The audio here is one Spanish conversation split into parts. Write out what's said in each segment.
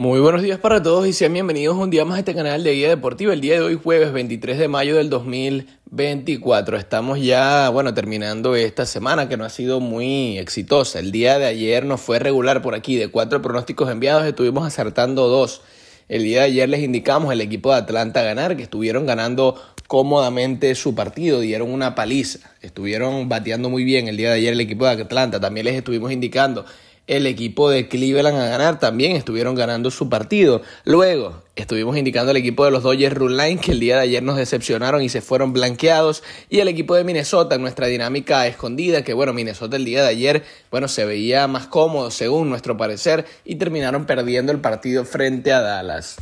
Muy buenos días para todos y sean bienvenidos un día más a este canal de Guía Deportiva. El día de hoy, jueves 23 de mayo del 2024. Estamos ya, bueno, terminando esta semana que no ha sido muy exitosa. El día de ayer no fue regular por aquí. De cuatro pronósticos enviados estuvimos acertando dos. El día de ayer les indicamos el equipo de Atlanta ganar, que estuvieron ganando cómodamente su partido, dieron una paliza, estuvieron bateando muy bien el día de ayer el equipo de Atlanta, también les estuvimos indicando el equipo de Cleveland a ganar. También estuvieron ganando su partido. Luego, estuvimos indicando al equipo de los Dodgers Rule que el día de ayer nos decepcionaron y se fueron blanqueados. Y el equipo de Minnesota en nuestra dinámica escondida, que bueno, Minnesota el día de ayer, bueno, se veía más cómodo según nuestro parecer y terminaron perdiendo el partido frente a Dallas.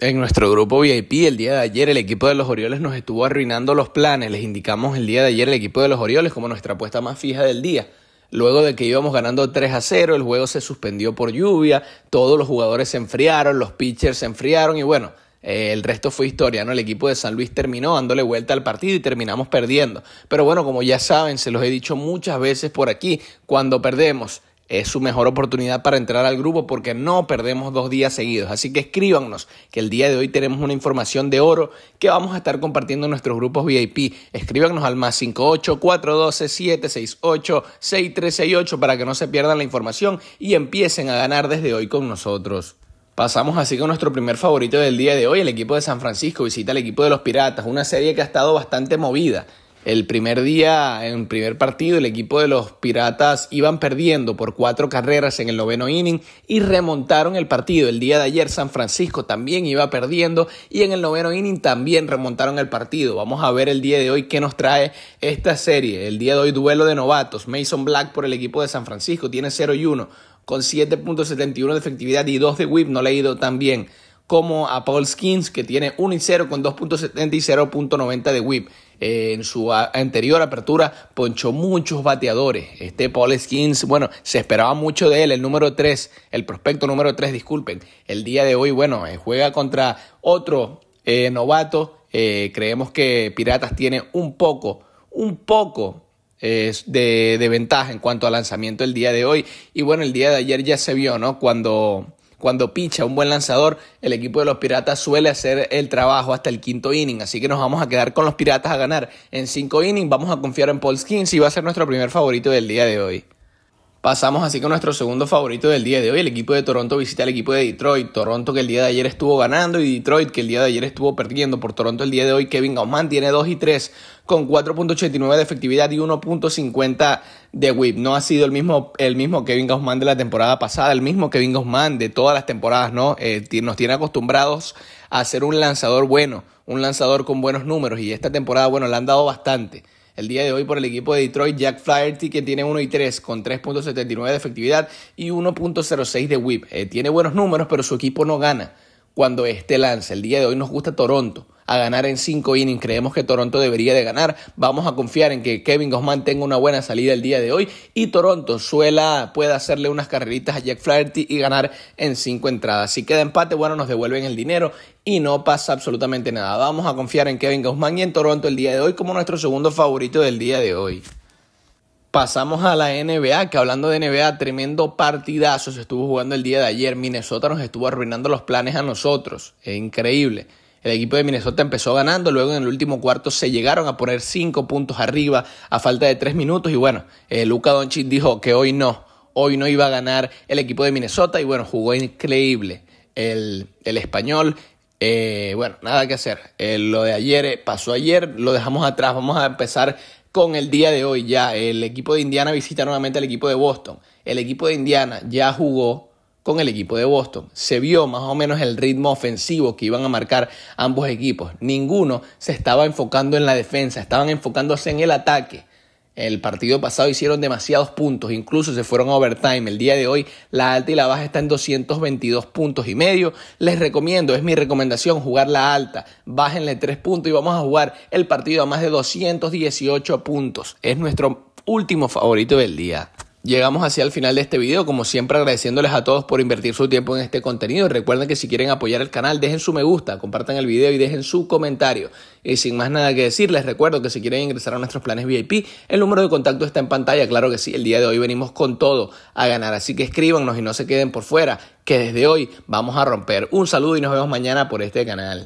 En nuestro grupo VIP el día de ayer el equipo de los Orioles nos estuvo arruinando los planes. Les indicamos el día de ayer el equipo de los Orioles como nuestra apuesta más fija del día. Luego de que íbamos ganando 3 a 0, el juego se suspendió por lluvia, todos los jugadores se enfriaron, los pitchers se enfriaron y bueno, eh, el resto fue historia, ¿no? El equipo de San Luis terminó dándole vuelta al partido y terminamos perdiendo. Pero bueno, como ya saben, se los he dicho muchas veces por aquí, cuando perdemos es su mejor oportunidad para entrar al grupo porque no perdemos dos días seguidos. Así que escríbanos, que el día de hoy tenemos una información de oro que vamos a estar compartiendo en nuestros grupos VIP. Escríbanos al más 58 412 768 6368 para que no se pierdan la información y empiecen a ganar desde hoy con nosotros. Pasamos así con nuestro primer favorito del día de hoy. El equipo de San Francisco visita al equipo de los Piratas, una serie que ha estado bastante movida. El primer día, en primer partido, el equipo de los Piratas iban perdiendo por cuatro carreras en el noveno inning y remontaron el partido. El día de ayer San Francisco también iba perdiendo y en el noveno inning también remontaron el partido. Vamos a ver el día de hoy qué nos trae esta serie. El día de hoy duelo de novatos. Mason Black por el equipo de San Francisco tiene 0 y 1 con 7.71 de efectividad y 2 de whip. No le ha ido tan bien como a Paul Skins, que tiene 1 y 0 con 2.70 y 0.90 de whip en su anterior apertura ponchó muchos bateadores. Este Paul Skins, bueno, se esperaba mucho de él, el número 3, el prospecto número 3, disculpen. El día de hoy, bueno, eh, juega contra otro eh, novato. Eh, creemos que Piratas tiene un poco, un poco de, de ventaja en cuanto al lanzamiento el día de hoy. Y bueno, el día de ayer ya se vio, ¿no? Cuando cuando picha un buen lanzador, el equipo de los Piratas suele hacer el trabajo hasta el quinto inning. Así que nos vamos a quedar con los Piratas a ganar en cinco innings. Vamos a confiar en Paul Skins y va a ser nuestro primer favorito del día de hoy. Pasamos así con nuestro segundo favorito del día de hoy. El equipo de Toronto visita al equipo de Detroit. Toronto que el día de ayer estuvo ganando y Detroit que el día de ayer estuvo perdiendo. Por Toronto el día de hoy Kevin Gausman tiene 2 y 3 con 4.89 de efectividad y 1.50 de Whip no ha sido el mismo, el mismo Kevin Gausman de la temporada pasada, el mismo Kevin Gausman de todas las temporadas, ¿no? Eh, nos tiene acostumbrados a ser un lanzador bueno, un lanzador con buenos números y esta temporada, bueno, le han dado bastante. El día de hoy por el equipo de Detroit, Jack Flaherty, que tiene 1 y 3 con 3.79 de efectividad y 1.06 de whip. Eh, tiene buenos números, pero su equipo no gana cuando este lanza. El día de hoy nos gusta Toronto a ganar en cinco innings. Creemos que Toronto debería de ganar. Vamos a confiar en que Kevin Guzmán tenga una buena salida el día de hoy y Toronto suela pueda hacerle unas carreritas a Jack Flaherty y ganar en cinco entradas. Si queda empate, bueno, nos devuelven el dinero y no pasa absolutamente nada. Vamos a confiar en Kevin Guzmán y en Toronto el día de hoy como nuestro segundo favorito del día de hoy. Pasamos a la NBA, que hablando de NBA, tremendo partidazo se estuvo jugando el día de ayer. Minnesota nos estuvo arruinando los planes a nosotros. Es increíble. El equipo de Minnesota empezó ganando, luego en el último cuarto se llegaron a poner cinco puntos arriba a falta de tres minutos y bueno, eh, Luca Doncic dijo que hoy no, hoy no iba a ganar el equipo de Minnesota y bueno, jugó increíble el, español. Eh, bueno, nada que hacer. Eh, lo de ayer pasó ayer, lo dejamos atrás. Vamos a empezar con el día de hoy ya. El equipo de Indiana visita nuevamente al equipo de Boston. El equipo de Indiana ya jugó con el equipo de Boston. Se vio más o menos el ritmo ofensivo que iban a marcar ambos equipos. Ninguno se estaba enfocando en la defensa, estaban enfocándose en el ataque. El partido pasado hicieron demasiados puntos, incluso se fueron a overtime. El día de hoy la alta y la baja están en 222 puntos y medio. Les recomiendo, es mi recomendación jugar la alta. Bájenle tres puntos y vamos a jugar el partido a más de 218 puntos. Es nuestro último favorito del día. Llegamos así al final de este video, como siempre agradeciéndoles a todos por invertir su tiempo en este contenido. Recuerden que si quieren apoyar el canal, dejen su me gusta, compartan el video y dejen su comentario. Y sin más nada que decir, les recuerdo que si quieren ingresar a nuestros planes VIP, el número de contacto está en pantalla. Claro que sí, el día de hoy venimos con todo a ganar, así que escríbanos y no se queden por fuera, que desde hoy vamos a romper. Un saludo y nos vemos mañana por este canal.